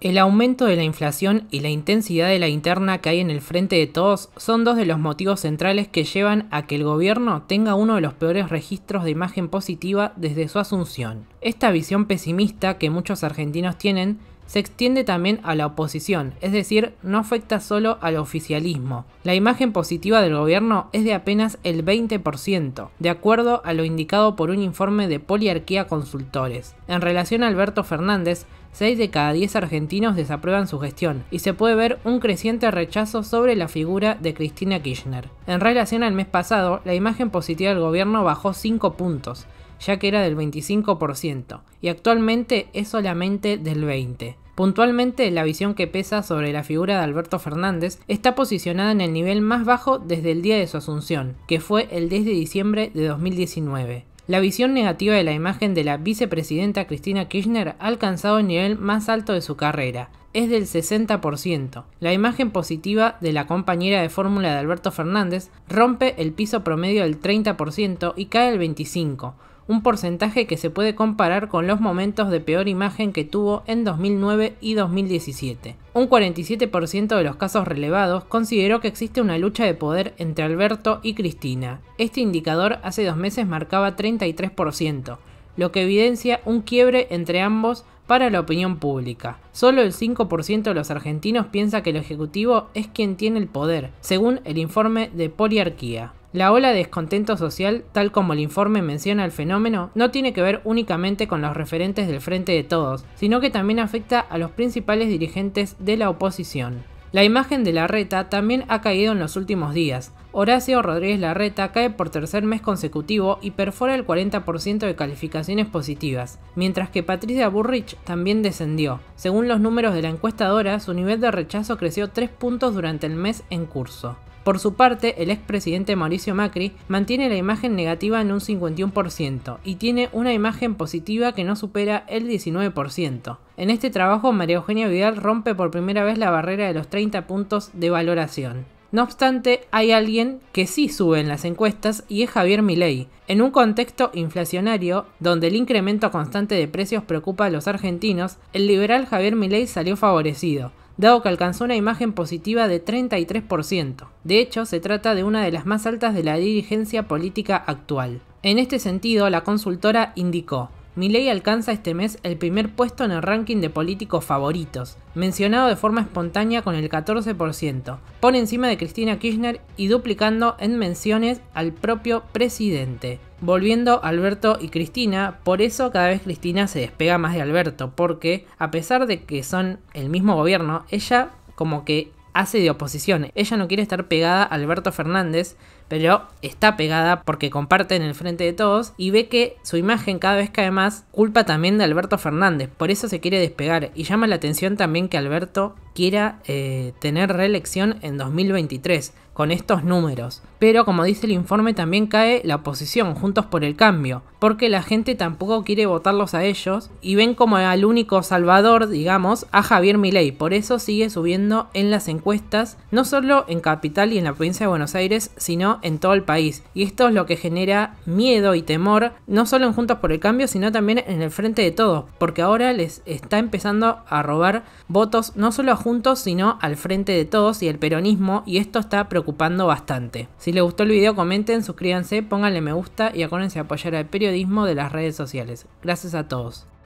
El aumento de la inflación y la intensidad de la interna que hay en el frente de todos son dos de los motivos centrales que llevan a que el gobierno tenga uno de los peores registros de imagen positiva desde su asunción. Esta visión pesimista que muchos argentinos tienen se extiende también a la oposición, es decir, no afecta solo al oficialismo. La imagen positiva del gobierno es de apenas el 20%, de acuerdo a lo indicado por un informe de Poliarquía Consultores. En relación a Alberto Fernández, 6 de cada 10 argentinos desaprueban su gestión y se puede ver un creciente rechazo sobre la figura de Cristina Kirchner. En relación al mes pasado, la imagen positiva del gobierno bajó 5 puntos, ya que era del 25%, y actualmente es solamente del 20%. Puntualmente, la visión que pesa sobre la figura de Alberto Fernández está posicionada en el nivel más bajo desde el día de su asunción, que fue el 10 de diciembre de 2019. La visión negativa de la imagen de la vicepresidenta Cristina Kirchner ha alcanzado el nivel más alto de su carrera, es del 60%. La imagen positiva de la compañera de fórmula de Alberto Fernández rompe el piso promedio del 30% y cae al 25% un porcentaje que se puede comparar con los momentos de peor imagen que tuvo en 2009 y 2017. Un 47% de los casos relevados consideró que existe una lucha de poder entre Alberto y Cristina. Este indicador hace dos meses marcaba 33%, lo que evidencia un quiebre entre ambos para la opinión pública. Solo el 5% de los argentinos piensa que el Ejecutivo es quien tiene el poder, según el informe de Poliarquía. La ola de descontento social, tal como el informe menciona el fenómeno, no tiene que ver únicamente con los referentes del Frente de Todos, sino que también afecta a los principales dirigentes de la oposición. La imagen de Larreta también ha caído en los últimos días. Horacio Rodríguez Larreta cae por tercer mes consecutivo y perfora el 40% de calificaciones positivas, mientras que Patricia Burrich también descendió. Según los números de la encuestadora, su nivel de rechazo creció 3 puntos durante el mes en curso. Por su parte, el expresidente Mauricio Macri mantiene la imagen negativa en un 51% y tiene una imagen positiva que no supera el 19%. En este trabajo, María Eugenia Vidal rompe por primera vez la barrera de los 30 puntos de valoración. No obstante, hay alguien que sí sube en las encuestas y es Javier Milei, en un contexto inflacionario donde el incremento constante de precios preocupa a los argentinos, el liberal Javier Milei salió favorecido, dado que alcanzó una imagen positiva de 33%. De hecho, se trata de una de las más altas de la dirigencia política actual. En este sentido, la consultora indicó, Milei alcanza este mes el primer puesto en el ranking de políticos favoritos, mencionado de forma espontánea con el 14%, pone encima de Cristina Kirchner y duplicando en menciones al propio presidente. Volviendo Alberto y Cristina, por eso cada vez Cristina se despega más de Alberto, porque a pesar de que son el mismo gobierno, ella como que hace de oposición. Ella no quiere estar pegada a Alberto Fernández, pero está pegada porque comparte en el frente de todos y ve que su imagen cada vez cae más, culpa también de Alberto Fernández, por eso se quiere despegar y llama la atención también que Alberto quiera eh, tener reelección en 2023 con estos números. Pero como dice el informe también cae la oposición, Juntos por el Cambio, porque la gente tampoco quiere votarlos a ellos y ven como al único salvador, digamos, a Javier Milei. Por eso sigue subiendo en las encuestas, no solo en Capital y en la provincia de Buenos Aires, sino en todo el país. Y esto es lo que genera miedo y temor, no solo en Juntos por el Cambio, sino también en el frente de todos, porque ahora les está empezando a robar votos no solo a Juntos, sino al frente de todos y el peronismo, y esto está preocupando bastante. Si les gustó el video, comenten, suscríbanse, pónganle me gusta y acuérdense a apoyar al periodismo de las redes sociales. Gracias a todos.